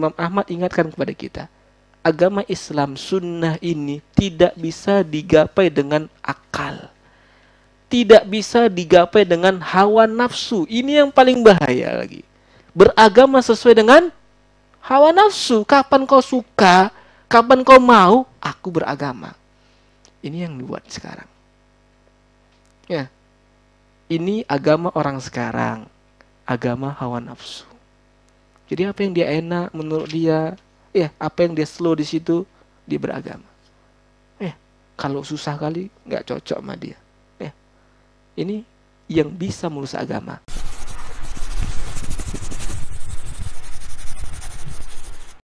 Imam Ahmad ingatkan kepada kita, agama Islam sunnah ini tidak bisa digapai dengan akal. Tidak bisa digapai dengan hawa nafsu. Ini yang paling bahaya lagi. Beragama sesuai dengan hawa nafsu. Kapan kau suka, kapan kau mau, aku beragama. Ini yang dibuat sekarang. Ya. Ini agama orang sekarang. Agama hawa nafsu. Jadi apa yang dia enak menurut dia, ya apa yang dia slow di situ, dia beragama. Eh, kalau susah kali nggak cocok sama dia. Eh, ini yang bisa merusak agama.